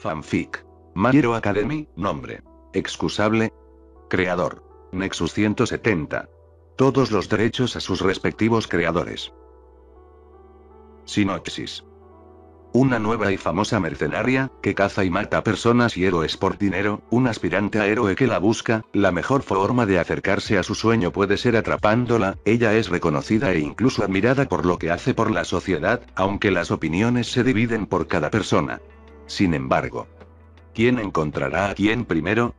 Fanfic. My Academy, nombre. Excusable. Creador. Nexus 170. Todos los derechos a sus respectivos creadores. Sinopsis. Una nueva y famosa mercenaria, que caza y mata personas y héroes por dinero, un aspirante a héroe que la busca, la mejor forma de acercarse a su sueño puede ser atrapándola, ella es reconocida e incluso admirada por lo que hace por la sociedad, aunque las opiniones se dividen por cada persona. Sin embargo, ¿quién encontrará a quién primero?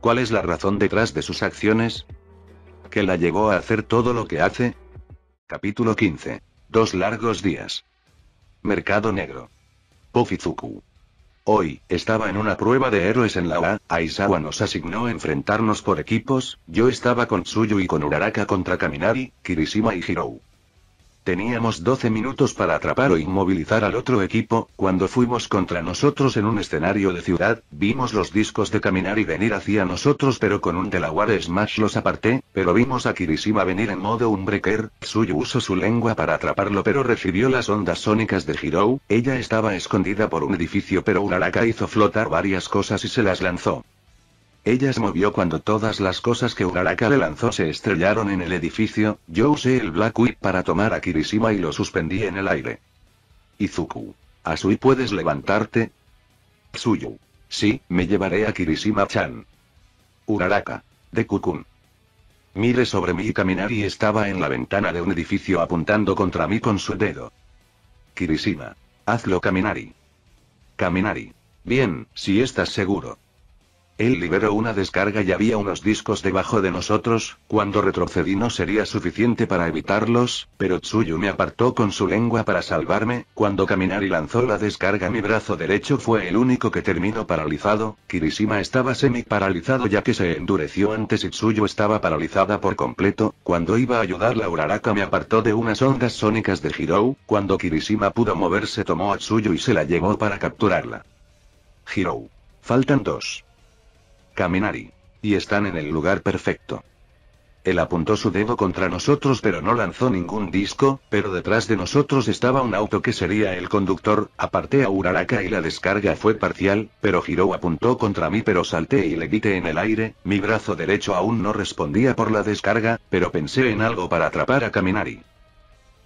¿Cuál es la razón detrás de sus acciones? ¿Qué la llevó a hacer todo lo que hace? Capítulo 15. Dos largos días. Mercado Negro. Pofizuku. Hoy, estaba en una prueba de héroes en la OA, Aizawa nos asignó enfrentarnos por equipos, yo estaba con Suyu y con Uraraka contra Kaminari, Kirishima y Hirou. Teníamos 12 minutos para atrapar o inmovilizar al otro equipo, cuando fuimos contra nosotros en un escenario de ciudad, vimos los discos de caminar y venir hacia nosotros pero con un Delaware Smash los aparté, pero vimos a Kirishima venir en modo un Breaker, Suyo usó su lengua para atraparlo pero recibió las ondas sónicas de Hirou, ella estaba escondida por un edificio pero Uraraka hizo flotar varias cosas y se las lanzó. Ella se movió cuando todas las cosas que Uraraka le lanzó se estrellaron en el edificio, yo usé el Black Whip para tomar a Kirishima y lo suspendí en el aire. Izuku. Asui puedes levantarte? Tsuyu. Sí, me llevaré a Kirishima-chan. Uraraka. De Kukun. Mire sobre mí y caminar y estaba en la ventana de un edificio apuntando contra mí con su dedo. Kirishima. Hazlo Kaminari. Kaminari. Bien, si estás seguro. Él liberó una descarga y había unos discos debajo de nosotros, cuando retrocedí no sería suficiente para evitarlos, pero Tsuyu me apartó con su lengua para salvarme, cuando y lanzó la descarga mi brazo derecho fue el único que terminó paralizado, Kirishima estaba semi paralizado ya que se endureció antes y Tsuyu estaba paralizada por completo, cuando iba a ayudarla Uraraka me apartó de unas ondas sónicas de Hirou, cuando Kirishima pudo moverse tomó a Tsuyu y se la llevó para capturarla. Hirou. Faltan dos. Caminari. Y están en el lugar perfecto. Él apuntó su dedo contra nosotros pero no lanzó ningún disco, pero detrás de nosotros estaba un auto que sería el conductor, aparté a Uraraka y la descarga fue parcial, pero Hiro apuntó contra mí pero salté y le quité en el aire, mi brazo derecho aún no respondía por la descarga, pero pensé en algo para atrapar a Kaminari.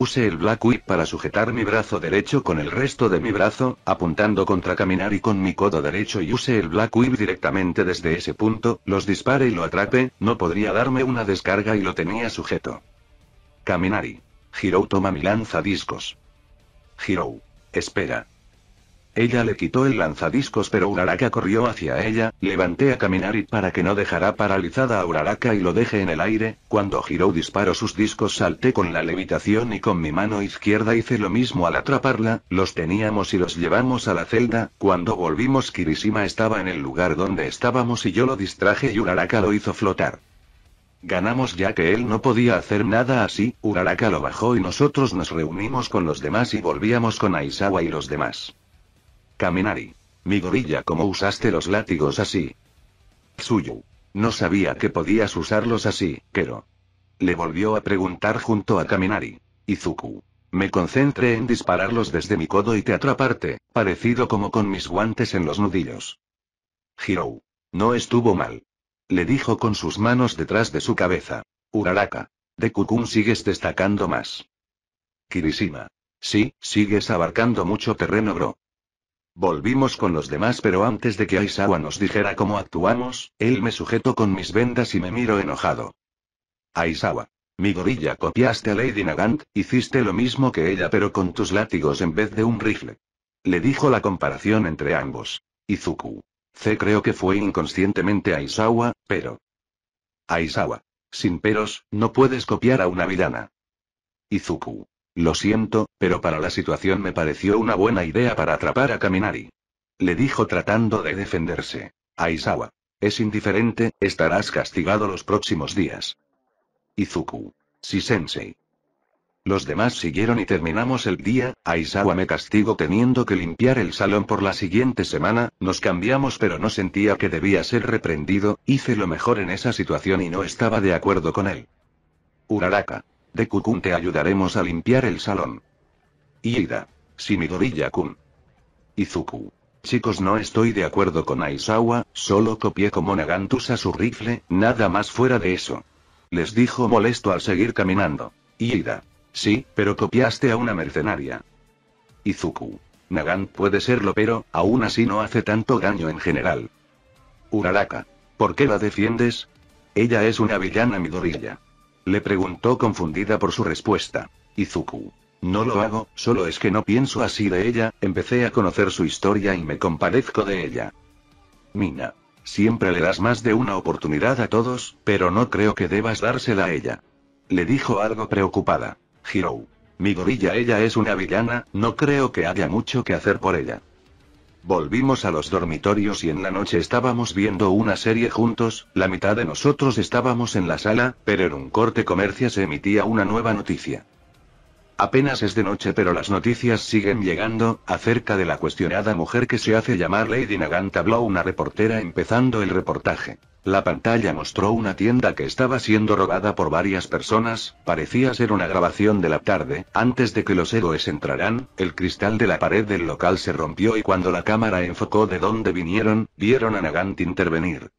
Use el Black Whip para sujetar mi brazo derecho con el resto de mi brazo, apuntando contra Kaminari y con mi codo derecho y use el Black Whip directamente desde ese punto, los dispare y lo atrape, no podría darme una descarga y lo tenía sujeto. Kaminari. Hirou toma mi lanza discos. Hirou. Espera. Ella le quitó el lanzadiscos pero Uraraka corrió hacia ella, levanté a caminar y para que no dejara paralizada a Uraraka y lo deje en el aire, cuando giró disparó sus discos salté con la levitación y con mi mano izquierda hice lo mismo al atraparla, los teníamos y los llevamos a la celda, cuando volvimos Kirishima estaba en el lugar donde estábamos y yo lo distraje y Uraraka lo hizo flotar. Ganamos ya que él no podía hacer nada así, Uraraka lo bajó y nosotros nos reunimos con los demás y volvíamos con Aizawa y los demás. Kaminari. Mi gorilla, ¿cómo usaste los látigos así? Tsuyu. No sabía que podías usarlos así, pero. Le volvió a preguntar junto a Kaminari. Izuku. Me concentré en dispararlos desde mi codo y te atraparte, parecido como con mis guantes en los nudillos. Hiro, No estuvo mal. Le dijo con sus manos detrás de su cabeza. Uraraka. De Kukun sigues destacando más. Kirishima. Sí, sigues abarcando mucho terreno, bro. Volvimos con los demás, pero antes de que Aizawa nos dijera cómo actuamos, él me sujetó con mis vendas y me miro enojado. Aizawa. Mi gorilla copiaste a Lady Nagant, hiciste lo mismo que ella pero con tus látigos en vez de un rifle. Le dijo la comparación entre ambos. Izuku. C creo que fue inconscientemente Aizawa, pero... Aizawa. Sin peros, no puedes copiar a una villana. Izuku. Lo siento, pero para la situación me pareció una buena idea para atrapar a Kaminari. Le dijo tratando de defenderse. Aizawa. Es indiferente, estarás castigado los próximos días. Izuku. Sí, sensei. Los demás siguieron y terminamos el día, Aizawa me castigo teniendo que limpiar el salón por la siguiente semana, nos cambiamos pero no sentía que debía ser reprendido, hice lo mejor en esa situación y no estaba de acuerdo con él. Uraraka de Kukun te ayudaremos a limpiar el salón. Iida. midoriya kun Izuku. Chicos, no estoy de acuerdo con Aizawa, solo copié como Nagant usa su rifle, nada más fuera de eso. Les dijo molesto al seguir caminando. Iida. Sí, pero copiaste a una mercenaria. Izuku. Nagant puede serlo, pero aún así no hace tanto daño en general. Uraraka. ¿Por qué la defiendes? Ella es una villana midorilla. Le preguntó confundida por su respuesta. Izuku. No lo hago, solo es que no pienso así de ella, empecé a conocer su historia y me compadezco de ella. Mina. Siempre le das más de una oportunidad a todos, pero no creo que debas dársela a ella. Le dijo algo preocupada. Hiro, Mi gorilla ella es una villana, no creo que haya mucho que hacer por ella. Volvimos a los dormitorios y en la noche estábamos viendo una serie juntos, la mitad de nosotros estábamos en la sala, pero en un corte comercial se emitía una nueva noticia. Apenas es de noche pero las noticias siguen llegando, acerca de la cuestionada mujer que se hace llamar Lady Nagant habló una reportera empezando el reportaje. La pantalla mostró una tienda que estaba siendo robada por varias personas, parecía ser una grabación de la tarde, antes de que los héroes entraran, el cristal de la pared del local se rompió y cuando la cámara enfocó de dónde vinieron, vieron a Nagant intervenir.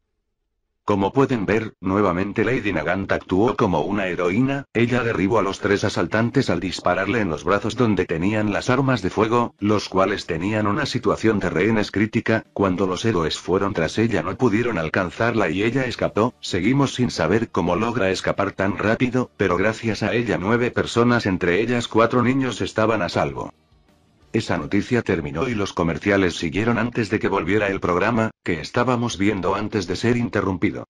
Como pueden ver, nuevamente Lady Nagant actuó como una heroína, ella derribó a los tres asaltantes al dispararle en los brazos donde tenían las armas de fuego, los cuales tenían una situación de rehenes crítica, cuando los héroes fueron tras ella no pudieron alcanzarla y ella escapó, seguimos sin saber cómo logra escapar tan rápido, pero gracias a ella nueve personas entre ellas cuatro niños estaban a salvo. Esa noticia terminó y los comerciales siguieron antes de que volviera el programa, que estábamos viendo antes de ser interrumpido.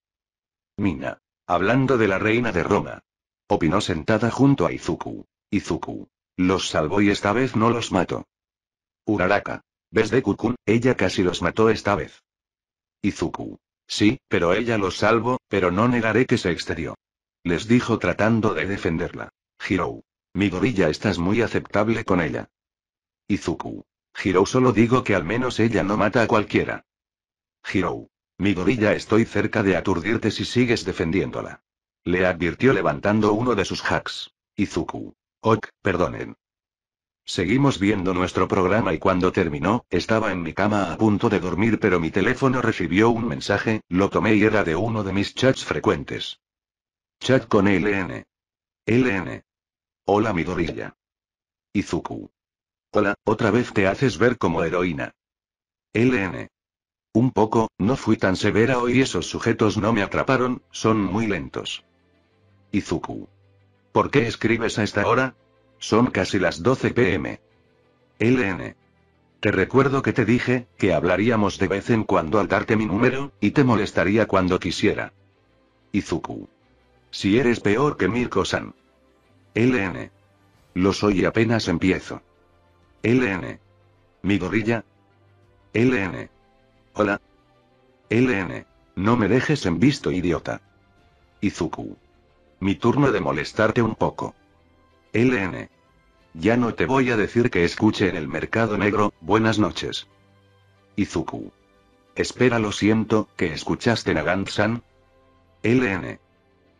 Mina. Hablando de la reina de Roma. Opinó sentada junto a Izuku. Izuku. Los salvó y esta vez no los mató. Uraraka. ¿Ves de Kukun? Ella casi los mató esta vez. Izuku. Sí, pero ella los salvó, pero no negaré que se excedió. Les dijo tratando de defenderla. Hirou. Mi gorilla estás muy aceptable con ella. Izuku. Hirou solo digo que al menos ella no mata a cualquiera. hiro Mi gorilla estoy cerca de aturdirte si sigues defendiéndola. Le advirtió levantando uno de sus hacks. Izuku. Ok, perdonen. Seguimos viendo nuestro programa y cuando terminó, estaba en mi cama a punto de dormir pero mi teléfono recibió un mensaje, lo tomé y era de uno de mis chats frecuentes. Chat con LN. LN. Hola mi gorilla. Izuku. Hola, otra vez te haces ver como heroína. LN. Un poco, no fui tan severa hoy y esos sujetos no me atraparon, son muy lentos. Izuku. ¿Por qué escribes a esta hora? Son casi las 12 pm. LN. Te recuerdo que te dije, que hablaríamos de vez en cuando al darte mi número, y te molestaría cuando quisiera. Izuku. Si eres peor que Mirko-san. LN. Lo soy y apenas empiezo. LN. Mi gorilla. LN. Hola. LN. No me dejes en visto, idiota. Izuku. Mi turno de molestarte un poco. LN. Ya no te voy a decir que escuche en el mercado negro, buenas noches. Izuku. Espera, lo siento, que escuchaste Nagant-san. LN.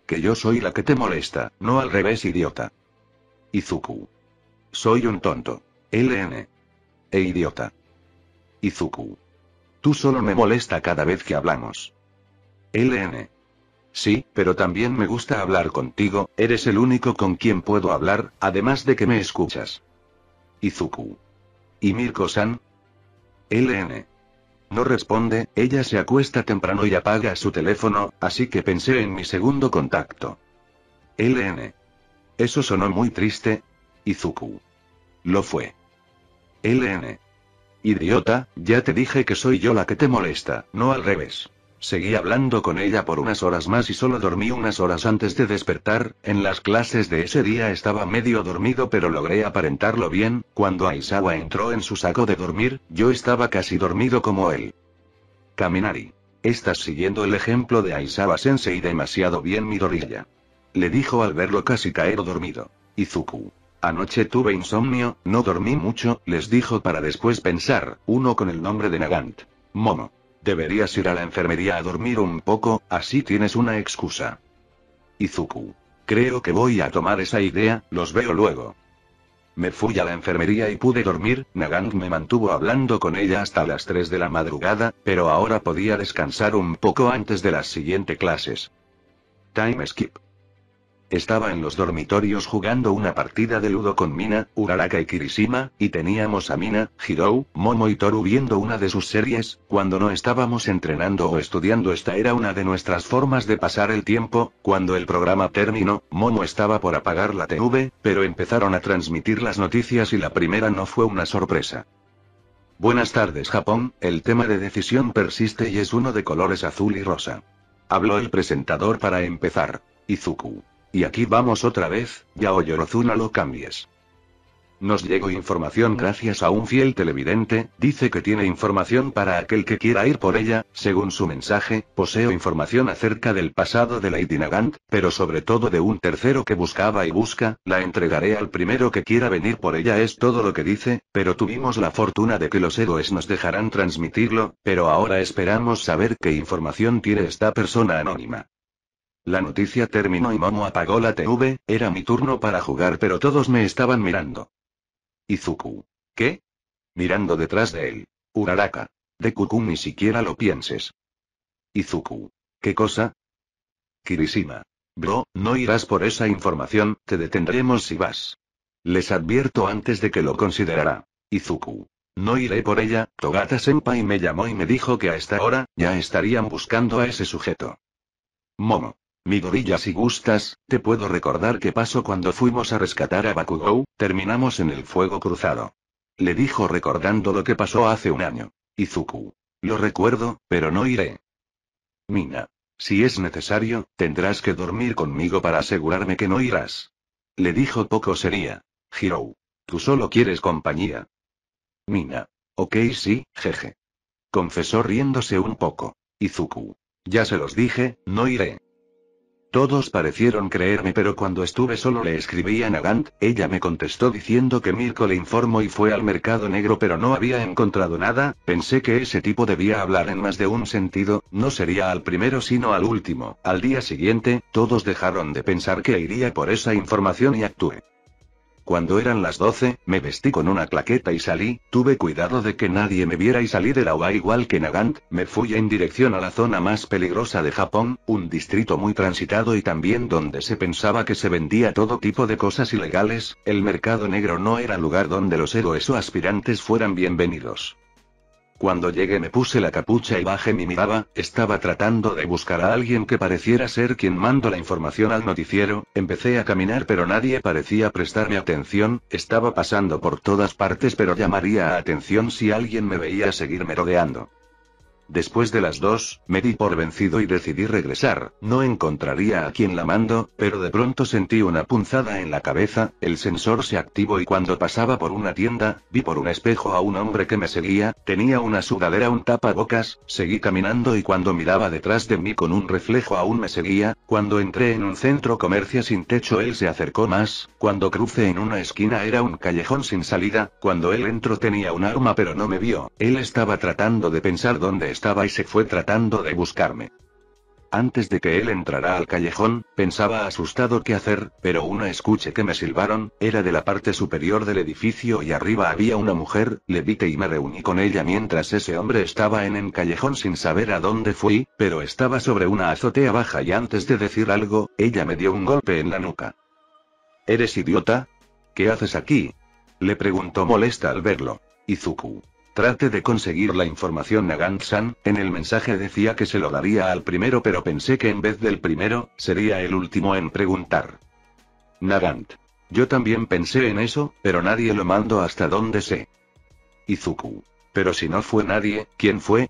Que yo soy la que te molesta, no al revés, idiota. Izuku. Soy un tonto. LN. E idiota. Izuku. Tú solo me molesta cada vez que hablamos. LN. Sí, pero también me gusta hablar contigo, eres el único con quien puedo hablar, además de que me escuchas. Izuku. ¿Y Mirko-san? LN. No responde, ella se acuesta temprano y apaga su teléfono, así que pensé en mi segundo contacto. LN. Eso sonó muy triste. Izuku. Lo fue. LN. Idiota, ya te dije que soy yo la que te molesta, no al revés. Seguí hablando con ella por unas horas más y solo dormí unas horas antes de despertar, en las clases de ese día estaba medio dormido pero logré aparentarlo bien, cuando Aizawa entró en su saco de dormir, yo estaba casi dormido como él. Kaminari. Estás siguiendo el ejemplo de aizawa Sensei demasiado bien dorilla Le dijo al verlo casi caer dormido. Izuku. Anoche tuve insomnio, no dormí mucho, les dijo para después pensar, uno con el nombre de Nagant. Momo. Deberías ir a la enfermería a dormir un poco, así tienes una excusa. Izuku. Creo que voy a tomar esa idea, los veo luego. Me fui a la enfermería y pude dormir, Nagant me mantuvo hablando con ella hasta las 3 de la madrugada, pero ahora podía descansar un poco antes de las siguientes clases. Time skip. Estaba en los dormitorios jugando una partida de ludo con Mina, Uraraka y Kirishima, y teníamos a Mina, Hirou, Momo y Toru viendo una de sus series, cuando no estábamos entrenando o estudiando esta era una de nuestras formas de pasar el tiempo, cuando el programa terminó, Momo estaba por apagar la TV, pero empezaron a transmitir las noticias y la primera no fue una sorpresa. Buenas tardes Japón, el tema de decisión persiste y es uno de colores azul y rosa. Habló el presentador para empezar. Izuku. Y aquí vamos otra vez, ya Yorozuna lo cambies. Nos llegó información gracias a un fiel televidente, dice que tiene información para aquel que quiera ir por ella, según su mensaje, poseo información acerca del pasado de Lady Nagant, pero sobre todo de un tercero que buscaba y busca, la entregaré al primero que quiera venir por ella es todo lo que dice, pero tuvimos la fortuna de que los héroes nos dejarán transmitirlo, pero ahora esperamos saber qué información tiene esta persona anónima. La noticia terminó y Momo apagó la TV, era mi turno para jugar pero todos me estaban mirando. Izuku. ¿Qué? Mirando detrás de él. Uraraka. De Kuku ni siquiera lo pienses. Izuku. ¿Qué cosa? Kirishima. Bro, no irás por esa información, te detendremos si vas. Les advierto antes de que lo considerara. Izuku. No iré por ella, Togata Senpai me llamó y me dijo que a esta hora, ya estarían buscando a ese sujeto. Momo. Mi gorilla si gustas, te puedo recordar qué pasó cuando fuimos a rescatar a Bakugou, terminamos en el fuego cruzado. Le dijo recordando lo que pasó hace un año. Izuku. Lo recuerdo, pero no iré. Mina. Si es necesario, tendrás que dormir conmigo para asegurarme que no irás. Le dijo poco sería. Hirou. Tú solo quieres compañía. Mina. Ok, sí, jeje. Confesó riéndose un poco. Izuku. Ya se los dije, no iré. Todos parecieron creerme, pero cuando estuve solo le escribí a Nagant, ella me contestó diciendo que Mirko le informó y fue al mercado negro, pero no había encontrado nada. Pensé que ese tipo debía hablar en más de un sentido, no sería al primero sino al último. Al día siguiente, todos dejaron de pensar que iría por esa información y actué. Cuando eran las 12, me vestí con una claqueta y salí, tuve cuidado de que nadie me viera y salí de la UA igual que Nagant, me fui en dirección a la zona más peligrosa de Japón, un distrito muy transitado y también donde se pensaba que se vendía todo tipo de cosas ilegales, el mercado negro no era lugar donde los héroes o aspirantes fueran bienvenidos. Cuando llegué me puse la capucha y bajé mi mirada, estaba tratando de buscar a alguien que pareciera ser quien mando la información al noticiero, empecé a caminar pero nadie parecía prestarme atención, estaba pasando por todas partes pero llamaría atención si alguien me veía seguirme rodeando. Después de las dos, me di por vencido y decidí regresar, no encontraría a quien la mando, pero de pronto sentí una punzada en la cabeza, el sensor se activó y cuando pasaba por una tienda, vi por un espejo a un hombre que me seguía, tenía una sudadera, un tapabocas, seguí caminando y cuando miraba detrás de mí con un reflejo aún me seguía, cuando entré en un centro comercial sin techo él se acercó más, cuando crucé en una esquina era un callejón sin salida, cuando él entró tenía un arma pero no me vio, él estaba tratando de pensar dónde estaba y se fue tratando de buscarme. Antes de que él entrara al callejón, pensaba asustado qué hacer, pero una escuche que me silbaron, era de la parte superior del edificio y arriba había una mujer, Le vi y me reuní con ella mientras ese hombre estaba en el callejón sin saber a dónde fui, pero estaba sobre una azotea baja y antes de decir algo, ella me dio un golpe en la nuca. ¿Eres idiota? ¿Qué haces aquí? Le preguntó molesta al verlo. Izuku. Trate de conseguir la información Nagant-san, en el mensaje decía que se lo daría al primero pero pensé que en vez del primero, sería el último en preguntar. Nagant. Yo también pensé en eso, pero nadie lo mandó hasta donde sé. Izuku. Pero si no fue nadie, ¿quién fue?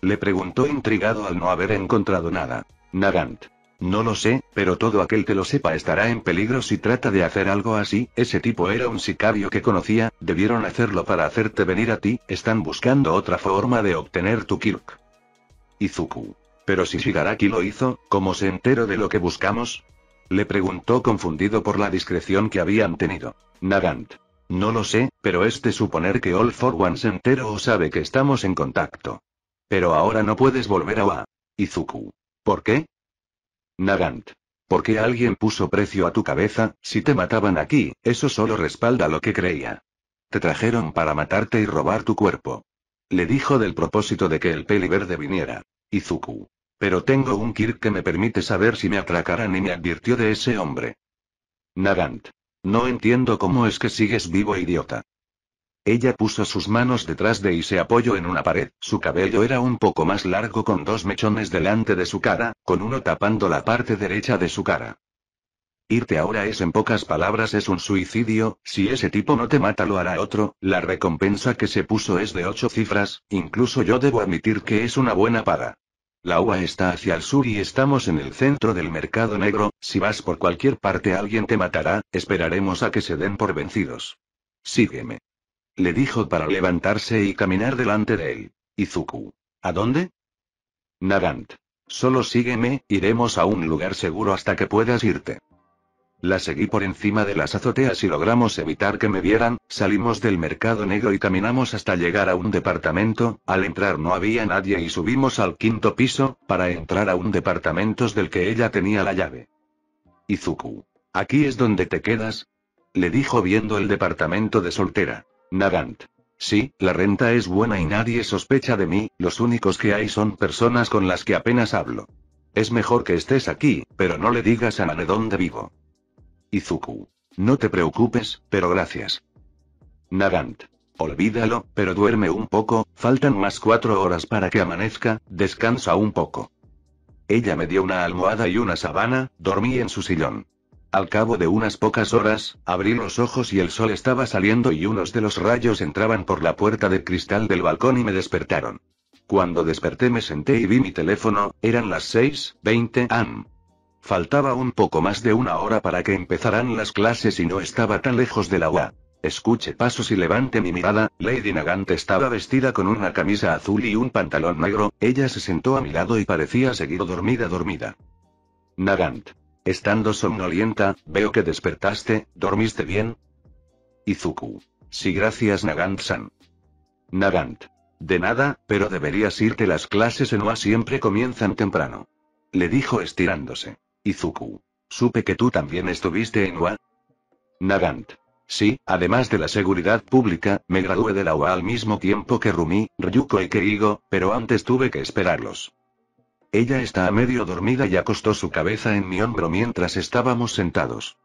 Le preguntó intrigado al no haber encontrado nada. Nagant. No lo sé, pero todo aquel que lo sepa estará en peligro si trata de hacer algo así, ese tipo era un sicario que conocía, debieron hacerlo para hacerte venir a ti, están buscando otra forma de obtener tu Kirk. Izuku. Pero si Shigaraki lo hizo, ¿cómo se enteró de lo que buscamos? Le preguntó confundido por la discreción que habían tenido. Nagant. No lo sé, pero es de suponer que All For One se enteró o sabe que estamos en contacto. Pero ahora no puedes volver a Oa. Izuku. ¿Por qué? Nagant. Porque alguien puso precio a tu cabeza, si te mataban aquí, eso solo respalda lo que creía. Te trajeron para matarte y robar tu cuerpo. Le dijo del propósito de que el peli verde viniera. Izuku. Pero tengo un Kirk que me permite saber si me atracaran y me advirtió de ese hombre. Nagant. No entiendo cómo es que sigues vivo, idiota. Ella puso sus manos detrás de y se apoyó en una pared, su cabello era un poco más largo con dos mechones delante de su cara, con uno tapando la parte derecha de su cara. Irte ahora es en pocas palabras es un suicidio, si ese tipo no te mata lo hará otro, la recompensa que se puso es de ocho cifras, incluso yo debo admitir que es una buena paga. La UA está hacia el sur y estamos en el centro del mercado negro, si vas por cualquier parte alguien te matará, esperaremos a que se den por vencidos. Sígueme le dijo para levantarse y caminar delante de él. Izuku. ¿A dónde? Nagant. Solo sígueme, iremos a un lugar seguro hasta que puedas irte. La seguí por encima de las azoteas y logramos evitar que me vieran, salimos del mercado negro y caminamos hasta llegar a un departamento, al entrar no había nadie y subimos al quinto piso, para entrar a un departamento del que ella tenía la llave. Izuku. ¿Aquí es donde te quedas? Le dijo viendo el departamento de soltera. Nagant. Sí, la renta es buena y nadie sospecha de mí, los únicos que hay son personas con las que apenas hablo. Es mejor que estés aquí, pero no le digas a Nane dónde vivo. Izuku. No te preocupes, pero gracias. Nagant. Olvídalo, pero duerme un poco, faltan más cuatro horas para que amanezca, descansa un poco. Ella me dio una almohada y una sabana, dormí en su sillón. Al cabo de unas pocas horas, abrí los ojos y el sol estaba saliendo y unos de los rayos entraban por la puerta de cristal del balcón y me despertaron. Cuando desperté me senté y vi mi teléfono, eran las 6:20 am. Faltaba un poco más de una hora para que empezaran las clases y no estaba tan lejos del agua. Escuche pasos y levante mi mirada, Lady Nagant estaba vestida con una camisa azul y un pantalón negro, ella se sentó a mi lado y parecía seguir dormida dormida. Nagant. Estando somnolienta, veo que despertaste, ¿dormiste bien? Izuku. Sí, gracias, Nagant-san. Nagant. De nada, pero deberías irte las clases en UA siempre comienzan temprano. Le dijo estirándose. Izuku. Supe que tú también estuviste en UA. Nagant. Sí, además de la seguridad pública, me gradué de la UA al mismo tiempo que Rumi, Ryuko y Keigo, pero antes tuve que esperarlos. Ella está a medio dormida y acostó su cabeza en mi hombro mientras estábamos sentados.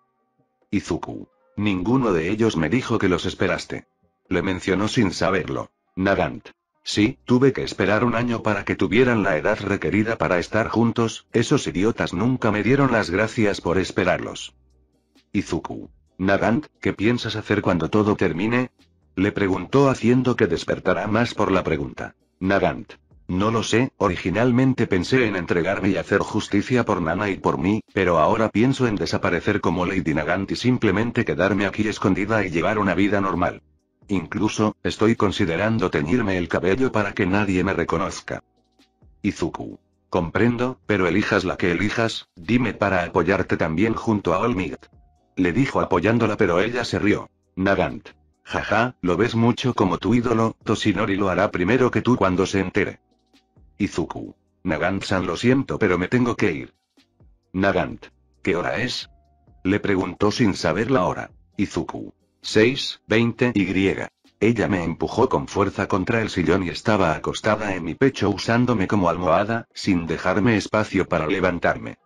Izuku. Ninguno de ellos me dijo que los esperaste. Le mencionó sin saberlo. Nagant. Sí, tuve que esperar un año para que tuvieran la edad requerida para estar juntos, esos idiotas nunca me dieron las gracias por esperarlos. Izuku. Nagant, ¿qué piensas hacer cuando todo termine? Le preguntó haciendo que despertara más por la pregunta. Nagant. No lo sé, originalmente pensé en entregarme y hacer justicia por Nana y por mí, pero ahora pienso en desaparecer como Lady Nagant y simplemente quedarme aquí escondida y llevar una vida normal. Incluso, estoy considerando teñirme el cabello para que nadie me reconozca. Izuku. Comprendo, pero elijas la que elijas, dime para apoyarte también junto a Olmigat. Le dijo apoyándola pero ella se rió. Nagant. Jaja, lo ves mucho como tu ídolo, Toshinori lo hará primero que tú cuando se entere. Izuku. Nagant-san, lo siento, pero me tengo que ir. Nagant. ¿Qué hora es? Le preguntó sin saber la hora. Izuku. 6, 20 y. Ella me empujó con fuerza contra el sillón y estaba acostada en mi pecho usándome como almohada, sin dejarme espacio para levantarme.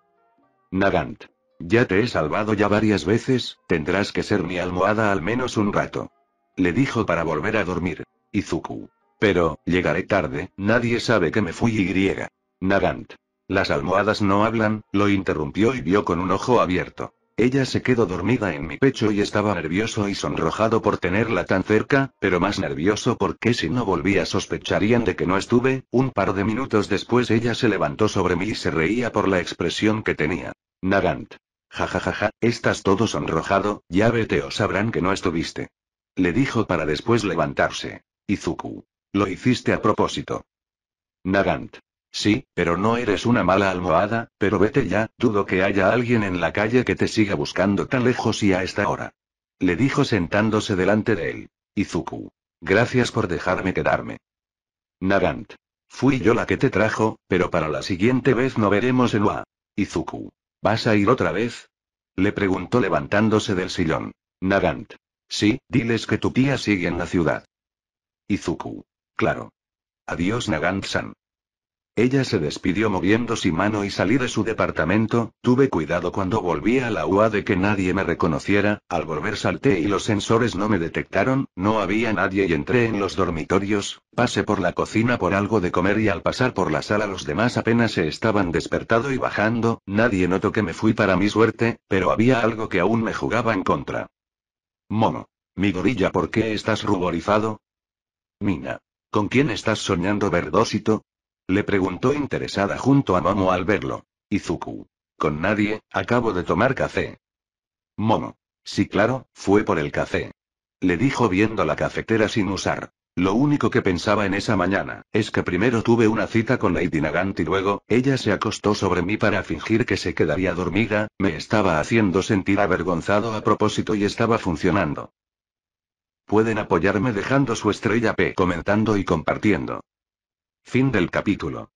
Nagant. Ya te he salvado ya varias veces, tendrás que ser mi almohada al menos un rato. Le dijo para volver a dormir. Izuku. Pero, llegaré tarde, nadie sabe que me fui y Nagant. Las almohadas no hablan, lo interrumpió y vio con un ojo abierto. Ella se quedó dormida en mi pecho y estaba nervioso y sonrojado por tenerla tan cerca, pero más nervioso porque si no volvía sospecharían de que no estuve. Un par de minutos después ella se levantó sobre mí y se reía por la expresión que tenía. Nagant. jajajaja, ja, ja, estás todo sonrojado, ya vete o sabrán que no estuviste. Le dijo para después levantarse. Izuku. Lo hiciste a propósito. Nagant. Sí, pero no eres una mala almohada, pero vete ya, dudo que haya alguien en la calle que te siga buscando tan lejos y a esta hora. Le dijo sentándose delante de él. Izuku. Gracias por dejarme quedarme. Nagant. Fui yo la que te trajo, pero para la siguiente vez no veremos el UA. Izuku. ¿Vas a ir otra vez? Le preguntó levantándose del sillón. Nagant. Sí, diles que tu tía sigue en la ciudad. Izuku. Claro. Adiós nagant Ella se despidió moviendo su mano y salí de su departamento, tuve cuidado cuando volví a la UA de que nadie me reconociera, al volver salté y los sensores no me detectaron, no había nadie y entré en los dormitorios, pasé por la cocina por algo de comer y al pasar por la sala los demás apenas se estaban despertado y bajando, nadie notó que me fui para mi suerte, pero había algo que aún me jugaba en contra. Mono. Mi gorilla, ¿por qué estás ruborizado? Mina. ¿Con quién estás soñando verdósito? Le preguntó interesada junto a Momo al verlo. Izuku. Con nadie, acabo de tomar café. Momo. Sí, claro, fue por el café. Le dijo viendo la cafetera sin usar. Lo único que pensaba en esa mañana, es que primero tuve una cita con Lady Nagant y luego, ella se acostó sobre mí para fingir que se quedaría dormida, me estaba haciendo sentir avergonzado a propósito y estaba funcionando. Pueden apoyarme dejando su estrella P comentando y compartiendo. Fin del capítulo.